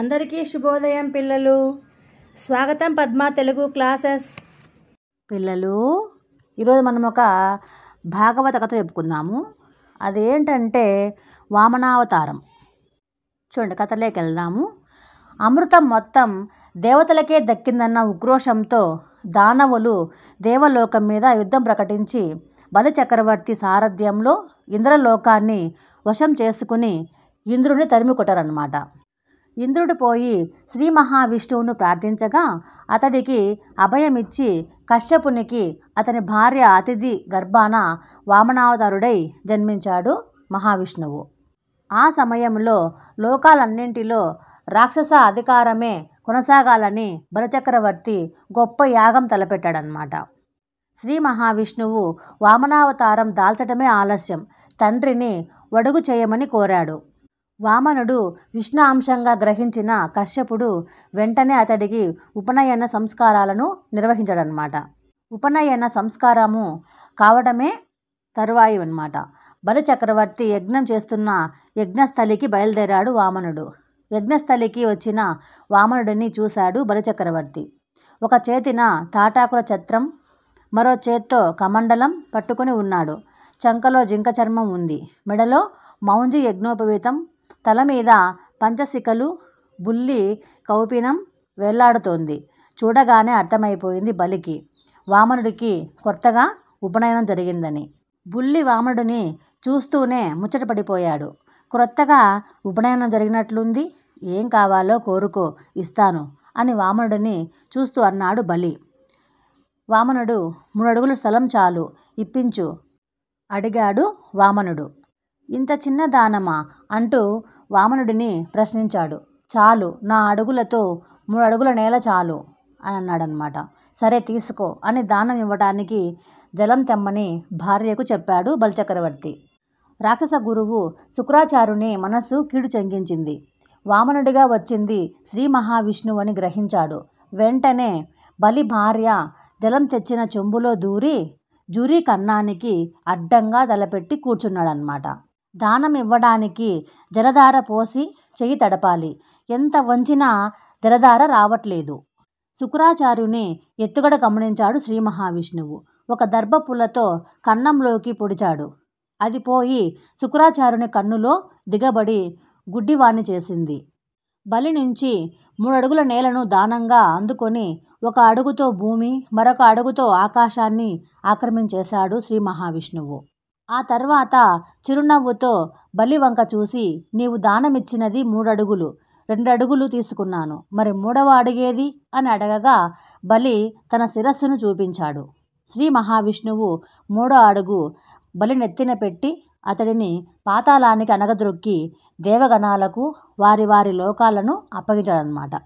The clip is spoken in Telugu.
అందరికీ శుభోదయం పిల్లలు స్వాగతం పద్మ తెలుగు క్లాసెస్ పిల్లలు ఈరోజు మనం ఒక భాగవత కథ చెప్పుకుందాము అదేంటంటే వామనావతారం చూడండి కథలోకి వెళ్దాము అమృతం మొత్తం దేవతలకే దక్కిందన్న ఉక్రోషంతో దానవులు దేవలోకం మీద యుద్ధం ప్రకటించి బలిచక్రవర్తి సారథ్యంలో ఇంద్రలోకాన్ని వశం చేసుకుని ఇంద్రుని తరిమి కొట్టారనమాట ఇంద్రుడు పోయి శ్రీ మహావిష్ణువును ప్రార్థించగా అతడికి అభయమిచ్చి కశ్యపునికి అతని భార్య అతిథి గర్భాన వామనావతారుడై జన్మించాడు మహావిష్ణువు ఆ సమయంలో లోకాలన్నింటిలో రాక్షస అధికారమే కొనసాగాలని బలచక్రవర్తి గొప్ప యాగం తలపెట్టాడనమాట శ్రీ మహావిష్ణువు వామనావతారం దాల్చటమే ఆలస్యం తండ్రిని వడుగు చేయమని కోరాడు వామనుడు విష్ణు అంశంగా గ్రహించిన కశ్యపుడు వెంటనే అతడికి ఉపనయన సంస్కారాలను నిర్వహించాడనమాట ఉపనయన సంస్కారము కావడమే తరువాయి అనమాట బలిచక్రవర్తి యజ్ఞం చేస్తున్న యజ్ఞస్థలికి బయలుదేరాడు వామనుడు యజ్ఞస్థలికి వచ్చిన వామనుడిని చూశాడు బలిచక్రవర్తి ఒక చేతిన తాటాకుల ఛత్రం మరో చేత్తో కమండలం పట్టుకుని ఉన్నాడు చంకలో జింక చర్మం ఉంది మెడలో మౌంజి యజ్ఞోపవీతం తల మీద పంచసికలు బుల్లి కౌపీనం వెళ్లాడుతోంది చూడగానే అర్థమైపోయింది బలికి వామనుడికి కొత్తగా ఉపనయనం జరిగిందని బుల్లి వామనుడిని చూస్తూనే ముచ్చటపడిపోయాడు క్రొత్తగా ఉపనయనం జరిగినట్లుంది ఏం కావాలో కోరుకో ఇస్తాను అని వామనుడిని చూస్తూ అన్నాడు బలి వామనుడు మూడడుగుల స్థలం చాలు ఇప్పించు అడిగాడు వామనుడు ఇంత చిన్న దానమా అంటూ వామనుడిని ప్రశ్నించాడు చాలు నా అడుగులతో మూడు అడుగుల నేల చాలు అని అన్నాడనమాట సరే తీసుకో అని దానం ఇవ్వడానికి జలం తెమ్మని భార్యకు చెప్పాడు బలిచక్రవర్తి రాక్షస గురువు శుక్రాచార్యుని మనస్సు కీడు చెంగించింది వామనుడిగా వచ్చింది శ్రీ మహావిష్ణువు అని గ్రహించాడు వెంటనే బలి భార్య జలం తెచ్చిన చెంబులో దూరి జురీ కన్నానికి అడ్డంగా తలపెట్టి కూర్చున్నాడనమాట దానం ఇవ్వడానికి జలధార పోసి చెయ్యి తడపాలి ఎంత వంచినా జలధార రావట్లేదు శుక్రాచార్యుని ఎత్తుగడ గమనించాడు శ్రీ మహావిష్ణువు ఒక దర్భపుల్లతో కన్నంలోకి పొడిచాడు అది పోయి శుక్రాచార్యుని కన్నులో దిగబడి గుడ్డివాణి చేసింది బలి నుంచి మూడడుగుల నేలను దానంగా అందుకొని ఒక అడుగుతో భూమి మరొక అడుగుతో ఆకాశాన్ని ఆక్రమించేశాడు శ్రీ మహావిష్ణువు ఆ తర్వాత చిరునవ్వుతో బలివంక చూసి నీవు దానమిచ్చినది మూడడుగులు రెండడుగులు తీసుకున్నాను మరి మూడవ అడిగేది అని అడగగా బలి తన శిరస్సును చూపించాడు శ్రీ మహావిష్ణువు మూడో అడుగు బలి నెత్తిన పెట్టి అతడిని పాతాళానికి అనగద్రొక్కి దేవగణాలకు వారి వారి లోకాలను అప్పగించాడనమాట